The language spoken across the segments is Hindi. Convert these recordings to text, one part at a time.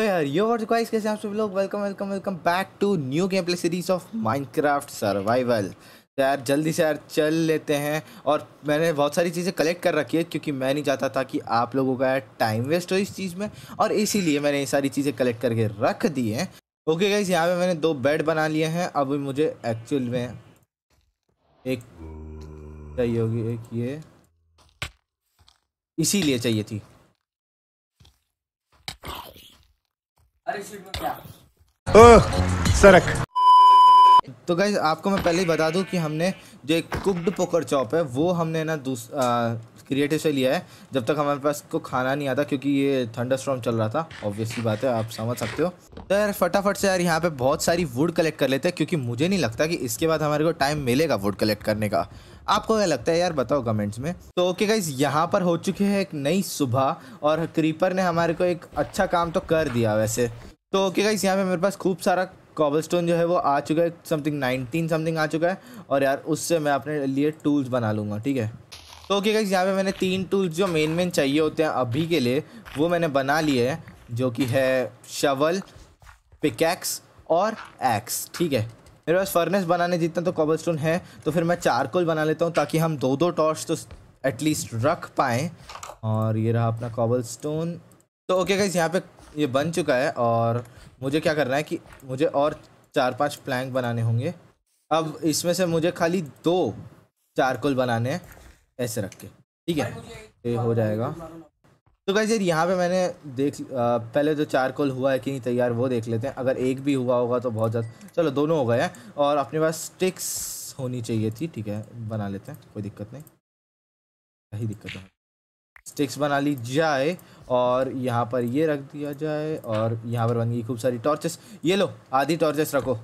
तो यार ये और गाइस कैसे आप सभी लोग welcome welcome welcome back to new game play series of Minecraft survival तो यार जल्दी से यार चल लेते हैं और मैंने बहुत सारी चीज़ें कलेक्ट कर रखी है क्योंकि मैं नहीं चाहता था कि आप लोगों का यार टाइम वेस्ट हो इस चीज़ में और इसीलिए मैंने ये सारी चीज़ें कलेक्ट करके रख दी हैं ओके गाइस यहाँ पर मैंने दो बेड बना लिए हैं अब मुझे एक्चुअल में एक चाहिए होगी एक ये इसीलिए चाहिए थी ओ, सरक तो गाइज आपको मैं पहले ही बता दूं कि हमने जो एक कुक्ड पोकर चॉप है वो हमने ना दूस क्रिएटिव से लिया है जब तक हमारे पास को खाना नहीं आता क्योंकि ये थंडर चल रहा था ऑब्वियसली बात है आप समझ सकते हो तो यार फटाफट से यार यहाँ पर बहुत सारी वुड कलेक्ट कर लेते हैं क्योंकि मुझे नहीं लगता कि इसके बाद हमारे को टाइम मिलेगा वुड कलेक्ट करने का आपको क्या लगता है यार बताओ कमेंट्स में तो ओके गाइज यहाँ पर हो चुकी है एक नई सुबह और क्रीपर ने हमारे को एक अच्छा काम तो कर दिया वैसे तो ओके गाइज यहाँ पे मेरे पास खूब सारा कॉबल स्टोन जो है वो आ चुका है समथिंग नाइनटीन समथिंग आ चुका है और यार उससे मैं अपने लिए टूल्स बना लूँगा ठीक है तो ओके गाइज यहाँ पे मैंने तीन टूल्स जो मेन मेन चाहिए होते हैं अभी के लिए वो मैंने बना लिए हैं जो कि है शवल पिकैक्स और एक्स ठीक है मेरे पास फर्नेस बनाने जितना तो स्टोन है तो फिर मैं चारकोल बना लेता हूँ ताकि हम दो दो टॉर्च तो एटलीस्ट रख पाएँ और ये रहा अपना स्टोन तो ओके गाइज यहाँ पे ये बन चुका है और मुझे क्या करना है कि मुझे और चार पाँच प्लैंक बनाने होंगे अब इसमें से मुझे खाली दो चारकोल बनाने हैं ऐसे रख के ठीक है ये हो जाएगा तो कैसे यहाँ पे मैंने देख आ, पहले जो कोल हुआ है कि नहीं तैयार तो वो देख लेते हैं अगर एक भी हुआ होगा तो बहुत ज़्यादा चलो दोनों हो गए हैं और अपने पास स्टिक्स होनी चाहिए थी ठीक है बना लेते हैं कोई दिक्कत नहीं यही दिक्कत नहीं स्टिक्स बना ली जाए और यहाँ पर ये रख दिया जाए और यहाँ पर बन गई खूब सारी टॉर्चेस ये लो आधी टॉर्चेस रखो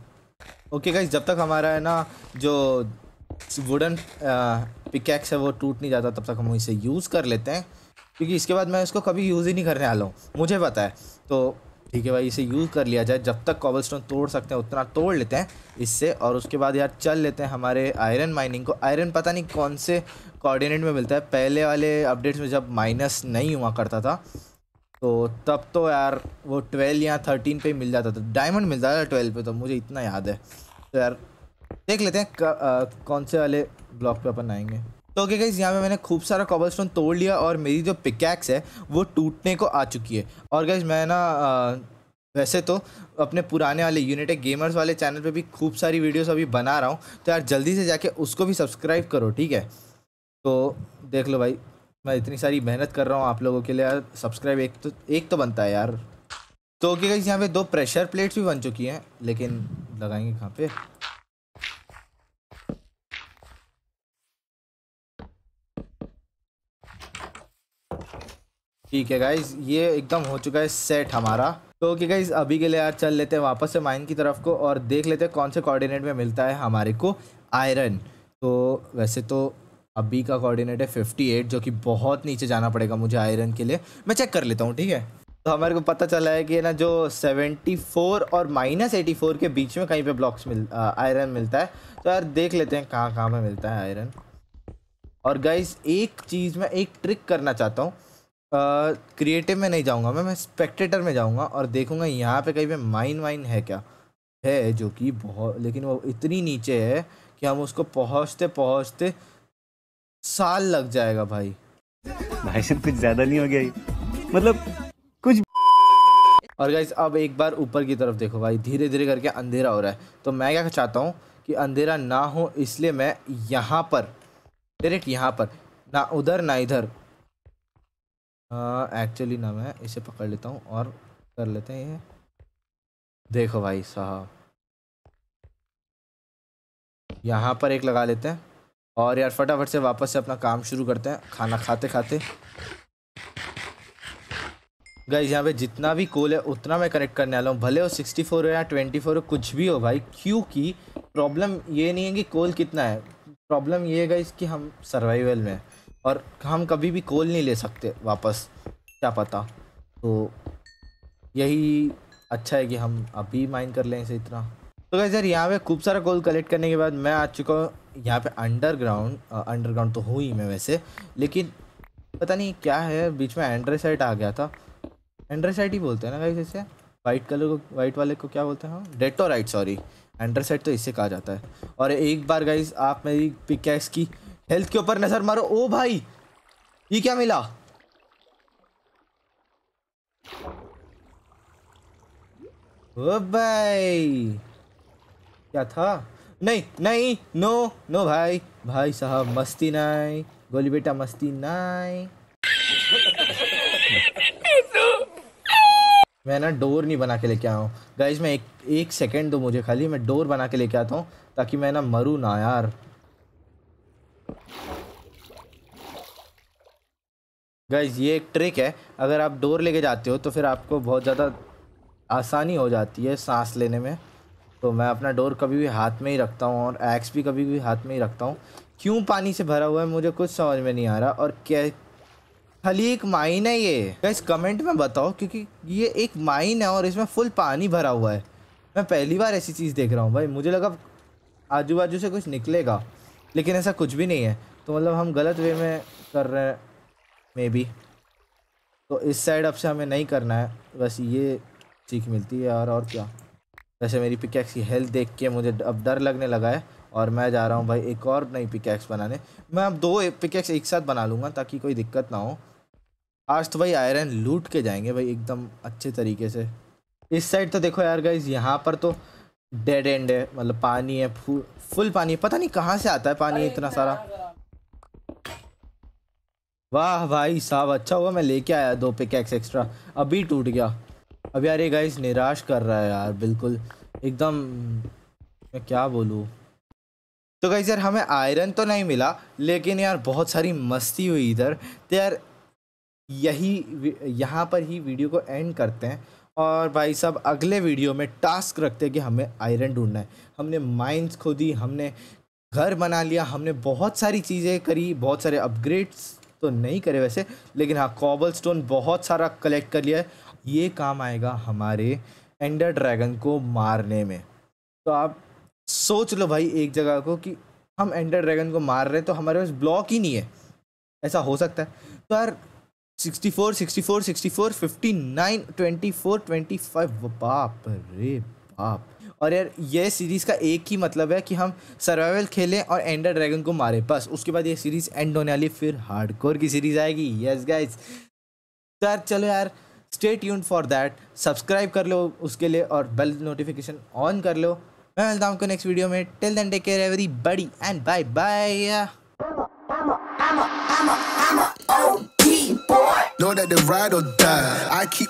ओके गाइज जब तक हमारा है ना जो वुडन पिकैक्स है वो टूट नहीं जाता तब तक हम इसे यूज़ कर लेते हैं क्योंकि इसके बाद मैं इसको कभी यूज़ ही नहीं करने वाला हूँ मुझे पता है तो ठीक है भाई इसे यूज़ कर लिया जाए जब तक कॉबल स्टोन तोड़ सकते हैं उतना तोड़ लेते हैं इससे और उसके बाद यार चल लेते हैं हमारे आयरन माइनिंग को आयरन पता नहीं कौन से कोऑर्डिनेट में मिलता है पहले वाले अपडेट्स में जब माइनस नहीं हुआ करता था तो तब तो यार वो ट्वेल्व या थर्टीन पे मिल जाता था डायमंड मिल जाता था ट्वेल्व पे तो मुझे इतना याद है तो यार देख लेते हैं आ, कौन से वाले ब्लॉक पे अपन आएंगे तो ओके गाइज यहाँ पे मैंने खूब सारा कॉबल स्टोन तोड़ लिया और मेरी जो पिकैक्स है वो टूटने को आ चुकी है और गाइज मैं ना वैसे तो अपने पुराने वाले यूनिटेक गेमर्स वाले चैनल पे भी खूब सारी वीडियोस अभी बना रहा हूँ तो यार जल्दी से जाके उसको भी सब्सक्राइब करो ठीक है तो देख लो भाई मैं इतनी सारी मेहनत कर रहा हूँ आप लोगों के लिए यार सब्सक्राइब एक तो एक तो बनता है यार तो ओके गाइज यहाँ पे दो प्रेशर प्लेट्स भी बन चुकी हैं लेकिन लगाएंगे कहाँ पे ठीक है गाइज ये एकदम हो चुका है सेट हमारा तो ओके गाइज अभी के लिए यार चल लेते हैं वापस से माइन की तरफ को और देख लेते हैं कौन से कोऑर्डिनेट में मिलता है हमारे को आयरन तो वैसे तो अभी का कोऑर्डिनेट है 58 जो कि बहुत नीचे जाना पड़ेगा मुझे आयरन के लिए मैं चेक कर लेता हूँ ठीक है तो हमारे को पता चला है कि ना जो 74 और माइनस एटी के बीच में कहीं पर ब्लॉक्स मिल आयरन मिलता है तो यार देख लेते हैं कहाँ कहाँ में मिलता है आयरन और गाइज एक चीज़ में एक ट्रिक करना चाहता हूँ क्रिएटिव में नहीं जाऊँगा मैं मैं स्पेक्टेटर में जाऊँगा और देखूंगा यहाँ पे कहीं पे माइन वाइन है क्या है जो कि बहुत लेकिन वो इतनी नीचे है कि हम उसको पहुँचते पहुँचते साल लग जाएगा भाई भाई सब कुछ ज़्यादा नहीं हो गया मतलब कुछ और गाइज अब एक बार ऊपर की तरफ देखो भाई धीरे धीरे करके अंधेरा हो रहा है तो मैं क्या चाहता हूँ कि अंधेरा ना हो इसलिए मैं यहाँ पर डायरेक्ट यहाँ पर ना उधर ना इधर एक्चुअली ना मैं इसे पकड़ लेता हूँ और कर लेते हैं ये देखो भाई साहब यहाँ पर एक लगा लेते हैं और यार फटाफट से वापस से अपना काम शुरू करते हैं खाना खाते खाते गाइज यहाँ पे जितना भी कोल है उतना मैं कनेक्ट करने वाला हूँ भले वो सिक्सटी फोर हो या ट्वेंटी फोर हो कुछ भी हो भाई क्योंकि प्रॉब्लम ये नहीं है कि कोल कितना है प्रॉब्लम ये है गाइज कि हम सर्वाइवल में हैं और हम कभी भी कॉल नहीं ले सकते वापस क्या पता तो यही अच्छा है कि हम अभी माइन कर लें इसे इतना तो कैसे यार यहाँ पे खूब सारा कॉल कलेक्ट करने के बाद मैं आ चुका हूँ यहाँ पे अंडरग्राउंड अंडरग्राउंड तो हूँ ही मैं वैसे लेकिन पता नहीं क्या है बीच में एंड्रेसाइट आ गया था एंड्रेसाइट ही बोलते हैं ना कहीं जैसे वाइट कलर को वाइट वाले को क्या बोलते हैं हम डेटोराइट सॉरी एंड्रेसाइट तो इससे कहा जाता है और एक बार गाइज आप मेरी पिकैक्स की हेल्थ के ऊपर नजर मारो ओ भाई ये क्या मिला ओ भाई क्या था नहीं नहीं नो नो भाई भाई साहब मस्ती नहीं गोली बेटा मस्ती नहीं मैं ना डोर नहीं बना के लेके आया हूँ गाइज मैं एक एक सेकेंड दो मुझे खाली मैं डोर बना के लेके आता हूँ ताकि मैं ना मरूँ ना यार गाइज ये एक ट्रिक है अगर आप डोर लेके जाते हो तो फिर आपको बहुत ज़्यादा आसानी हो जाती है सांस लेने में तो मैं अपना डोर कभी भी हाथ में ही रखता हूँ और एक्स भी कभी भी हाथ में ही रखता हूँ क्यों पानी से भरा हुआ है मुझे कुछ समझ में नहीं आ रहा और क्या खाली एक माइन है ये गाइज कमेंट में बताओ क्योंकि ये एक माइन है और इसमें फुल पानी भरा हुआ है मैं पहली बार ऐसी चीज़ देख रहा हूँ भाई मुझे लगा आजू बाजू से कुछ निकलेगा लेकिन ऐसा कुछ भी नहीं है तो मतलब हम गलत वे में कर रहे हैं मे बी तो इस साइड अब से हमें नहीं करना है बस ये सीख मिलती है यार और क्या वैसे मेरी पिकैक्स की हेल्थ देख के मुझे अब डर लगने लगा है और मैं जा रहा हूँ भाई एक और नई पिकैक्स बनाने मैं अब दो पिकैक्स एक साथ बना लूँगा ताकि कोई दिक्कत ना हो आज तो भाई आयरन लूट के जाएंगे भाई एकदम अच्छे तरीके से इस साइड तो देखो यार गाइज यहाँ पर तो डेड एंड है मतलब पानी है फुल पानी है पता नहीं कहाँ से आता है पानी इतना सारा वाह भाई साहब अच्छा हुआ मैं लेके आया दो एक्स एक्स्ट्रा अभी टूट गया अब यार ये गाइस निराश कर रहा है यार बिल्कुल एकदम मैं क्या बोलूँ तो गाइस यार हमें आयरन तो नहीं मिला लेकिन यार बहुत सारी मस्ती हुई इधर तो यार यही यहाँ पर ही वीडियो को एंड करते हैं और भाई साहब अगले वीडियो में टास्क रखते हैं कि हमें आयरन ढूंढना है हमने माइंस खोदी हमने घर बना लिया हमने बहुत सारी चीज़ें करी बहुत सारे अपग्रेड्स तो नहीं करे वैसे लेकिन हाँ कॉबल स्टोन बहुत सारा कलेक्ट कर लिया है ये काम आएगा हमारे एंडर ड्रैगन को मारने में तो आप सोच लो भाई एक जगह को कि हम एंडर ड्रैगन को मार रहे हैं तो हमारे पास ब्लॉक ही नहीं है ऐसा हो सकता है तो यार sixty four sixty four sixty four fifty nine twenty four twenty five बाप रे बाप और यार ये सीरीज़ का एक ही मतलब है कि हम सर्वाइवल खेलें और एंडर ड्रैगन को मारें बस उसके बाद ये सीरीज़ एंड होने वाली फिर हार्ड की सीरीज़ आएगी यस गाइज तो यार चलो यार stay tune for that subscribe कर लो उसके लिए और बेल नोटिफिकेशन ऑन कर लो मैं मिलता हूँ आपको नेक्स्ट वीडियो में till then take care everybody and bye bye Know that they ride or die. I keep